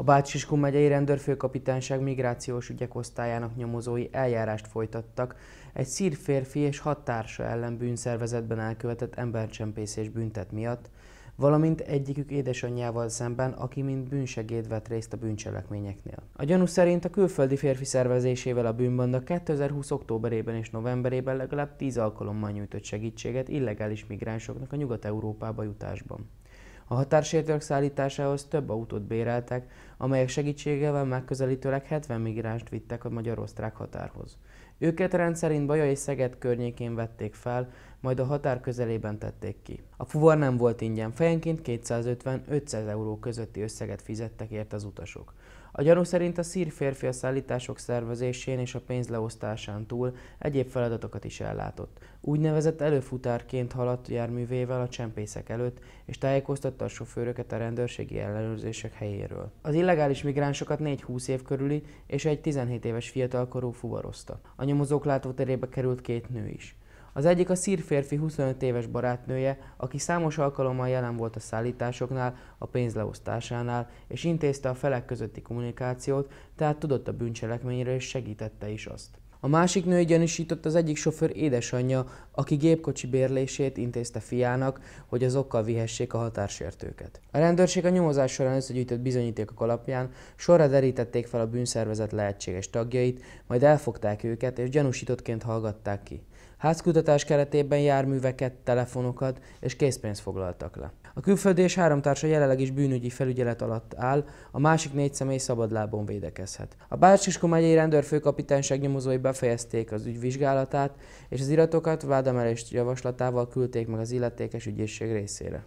A bács megyei rendőrfőkapitányság migrációs ügyek osztályának nyomozói eljárást folytattak egy szír férfi és hat társa ellen bűnszervezetben elkövetett embercsempészés büntet miatt, valamint egyikük édesanyjával szemben, aki mint bűnsegéd vett részt a bűncselekményeknél. A gyanú szerint a külföldi férfi szervezésével a bűnbanda 2020. októberében és novemberében legalább 10 alkalommal nyújtott segítséget illegális migránsoknak a Nyugat-Európába jutásban. A határsértők szállításához több autót béreltek, amelyek segítségével megközelítőleg 70 migránst vittek a magyar-osztrák határhoz. Őket rendszerint Baja és Szeged környékén vették fel, majd a határ közelében tették ki. A fuvar nem volt ingyen, fejenként 250-500 euró közötti összeget fizettek ért az utasok. A gyanú szerint a szír férfi a szállítások szervezésén és a pénz leosztásán túl egyéb feladatokat is ellátott. Úgynevezett előfutárként haladt járművével a csempészek előtt, és tájékoztatta a sofőröket a rendőrségi ellenőrzések helyéről. Az illegális migránsokat 4-20 év körüli és egy 17 éves fiatalkorú fuvarozta. A nyomozók látóterébe került két nő is. Az egyik a szírférfi 25 éves barátnője, aki számos alkalommal jelen volt a szállításoknál, a pénzleosztásánál, és intézte a felek közötti kommunikációt, tehát tudott a bűncselekményről és segítette is azt. A másik nő gyanúsított az egyik sofőr édesanyja, aki gépkocsi bérlését intézte fiának, hogy azokkal vihessék a határsértőket. A rendőrség a nyomozás során összegyűjtött bizonyítékok alapján sorra derítették fel a bűnszervezet lehetséges tagjait, majd elfogták őket és gyanúsítottként hallgatták ki. Házkutatás keretében járműveket, telefonokat és készpénzt foglaltak le. A külföldi és társa jelenleg is bűnügyi felügyelet alatt áll, a másik négy személy szabadlábon védekezhet. A Bárcsiskó megyei rendőrfőkapitányság nyomozói befejezték az ügy vizsgálatát, és az iratokat vádemelést javaslatával küldték meg az illetékes ügyészség részére.